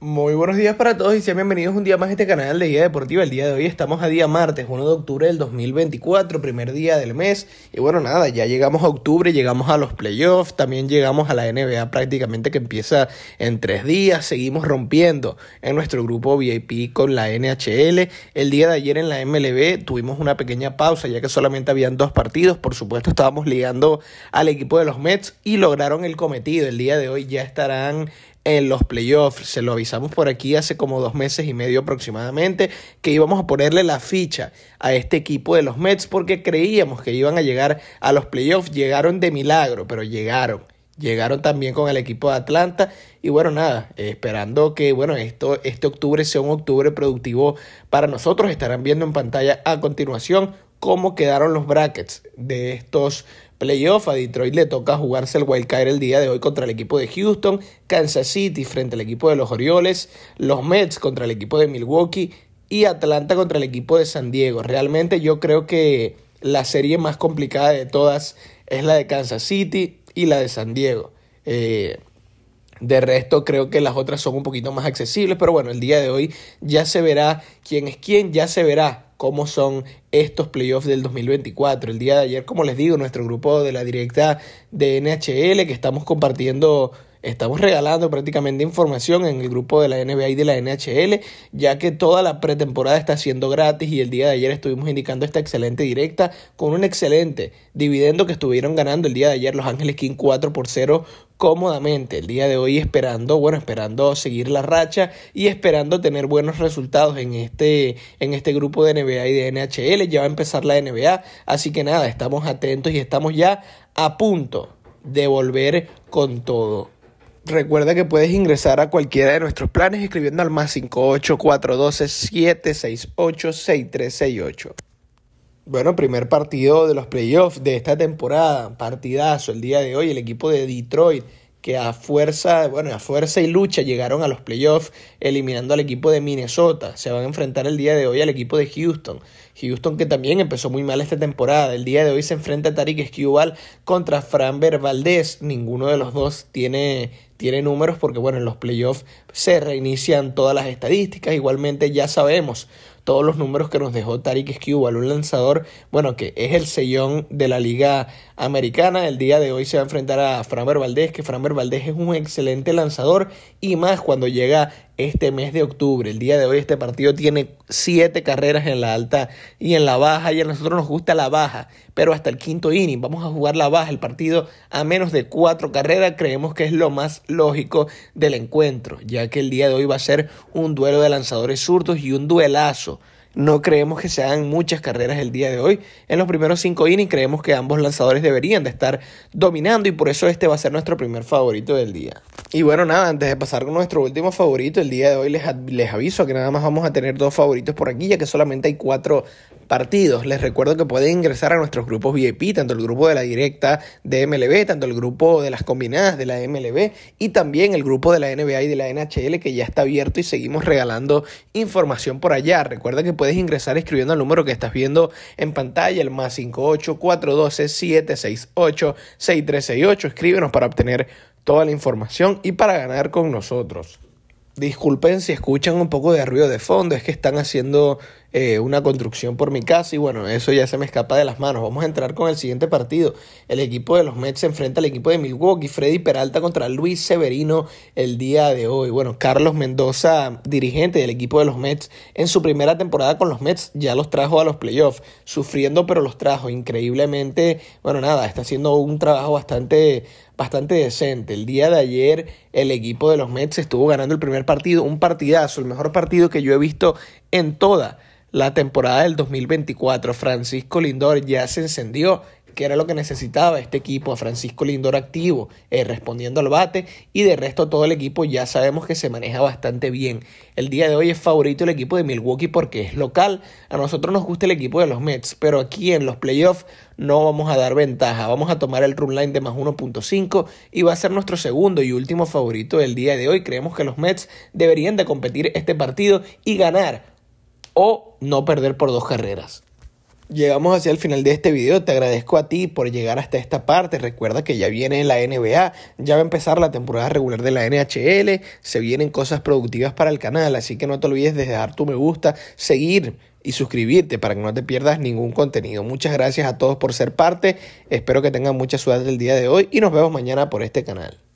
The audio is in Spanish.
Muy buenos días para todos y sean bienvenidos un día más a este canal de Guía Deportiva. El día de hoy estamos a día martes, 1 de octubre del 2024, primer día del mes. Y bueno, nada, ya llegamos a octubre, llegamos a los playoffs, también llegamos a la NBA prácticamente que empieza en tres días. Seguimos rompiendo en nuestro grupo VIP con la NHL. El día de ayer en la MLB tuvimos una pequeña pausa ya que solamente habían dos partidos. Por supuesto, estábamos ligando al equipo de los Mets y lograron el cometido. El día de hoy ya estarán en los playoffs. Se lo avisamos por aquí hace como dos meses y medio aproximadamente que íbamos a ponerle la ficha a este equipo de los Mets porque creíamos que iban a llegar a los playoffs. Llegaron de milagro, pero llegaron. Llegaron también con el equipo de Atlanta y bueno, nada, esperando que bueno, este octubre sea un octubre productivo para nosotros. Estarán viendo en pantalla a continuación cómo quedaron los brackets de estos playoff. A Detroit le toca jugarse el Card el día de hoy contra el equipo de Houston, Kansas City frente al equipo de los Orioles, los Mets contra el equipo de Milwaukee y Atlanta contra el equipo de San Diego. Realmente yo creo que la serie más complicada de todas es la de Kansas City y la de San Diego. Eh, de resto, creo que las otras son un poquito más accesibles, pero bueno, el día de hoy ya se verá quién es quién, ya se verá cómo son estos playoffs del 2024. El día de ayer, como les digo, nuestro grupo de la directa de NHL que estamos compartiendo Estamos regalando prácticamente información en el grupo de la NBA y de la NHL, ya que toda la pretemporada está siendo gratis y el día de ayer estuvimos indicando esta excelente directa con un excelente dividendo que estuvieron ganando el día de ayer Los Ángeles King 4 por 0 cómodamente el día de hoy esperando, bueno, esperando seguir la racha y esperando tener buenos resultados en este, en este grupo de NBA y de NHL. Ya va a empezar la NBA, así que nada, estamos atentos y estamos ya a punto de volver con todo. Recuerda que puedes ingresar a cualquiera de nuestros planes escribiendo al más 58412-768-6368. Bueno, primer partido de los playoffs de esta temporada, partidazo el día de hoy, el equipo de Detroit que a fuerza, bueno, a fuerza y lucha llegaron a los playoffs eliminando al equipo de Minnesota. Se van a enfrentar el día de hoy al equipo de Houston. Houston que también empezó muy mal esta temporada. El día de hoy se enfrenta a Tarik Esquival contra Framber Valdez, Ninguno de los dos tiene, tiene números porque bueno, en los playoffs se reinician todas las estadísticas. Igualmente ya sabemos todos los números que nos dejó Tariq Esquival, un lanzador, bueno, que es el sellón de la liga americana. El día de hoy se va a enfrentar a Framber Valdez, que Framber Valdez es un excelente lanzador y más cuando llega este mes de octubre. El día de hoy este partido tiene siete carreras en la alta y en la baja y a nosotros nos gusta la baja, pero hasta el quinto inning vamos a jugar la baja. El partido a menos de cuatro carreras creemos que es lo más lógico del encuentro, ya que el día de hoy va a ser un duelo de lanzadores zurdos y un duelazo. No creemos que se hagan muchas carreras el día de hoy. En los primeros cinco innings creemos que ambos lanzadores deberían de estar dominando y por eso este va a ser nuestro primer favorito del día. Y bueno, nada, antes de pasar con nuestro último favorito, el día de hoy les, les aviso que nada más vamos a tener dos favoritos por aquí, ya que solamente hay cuatro partidos. Les recuerdo que pueden ingresar a nuestros grupos VIP, tanto el grupo de la directa de MLB, tanto el grupo de las combinadas de la MLB y también el grupo de la NBA y de la NHL que ya está abierto y seguimos regalando información por allá. Recuerda que puedes ingresar escribiendo al número que estás viendo en pantalla, el más 58 412 768 6368. Escríbenos para obtener toda la información y para ganar con nosotros. Disculpen si escuchan un poco de ruido de fondo, es que están haciendo eh, una construcción por mi casa y bueno, eso ya se me escapa de las manos. Vamos a entrar con el siguiente partido. El equipo de los Mets se enfrenta al equipo de Milwaukee, Freddy Peralta contra Luis Severino el día de hoy. Bueno, Carlos Mendoza, dirigente del equipo de los Mets, en su primera temporada con los Mets ya los trajo a los playoffs, sufriendo pero los trajo increíblemente. Bueno, nada, está haciendo un trabajo bastante bastante decente. El día de ayer el equipo de los Mets estuvo ganando el primer partido, un partidazo, el mejor partido que yo he visto en toda la temporada del 2024. Francisco Lindor ya se encendió que era lo que necesitaba este equipo, a Francisco Lindor activo, eh, respondiendo al bate, y de resto todo el equipo ya sabemos que se maneja bastante bien. El día de hoy es favorito el equipo de Milwaukee porque es local, a nosotros nos gusta el equipo de los Mets, pero aquí en los playoffs no vamos a dar ventaja, vamos a tomar el run line de más 1.5 y va a ser nuestro segundo y último favorito del día de hoy. Creemos que los Mets deberían de competir este partido y ganar o no perder por dos carreras. Llegamos hacia el final de este video, te agradezco a ti por llegar hasta esta parte, recuerda que ya viene la NBA, ya va a empezar la temporada regular de la NHL, se vienen cosas productivas para el canal, así que no te olvides de dejar tu me gusta, seguir y suscribirte para que no te pierdas ningún contenido. Muchas gracias a todos por ser parte, espero que tengan mucha suerte el día de hoy y nos vemos mañana por este canal.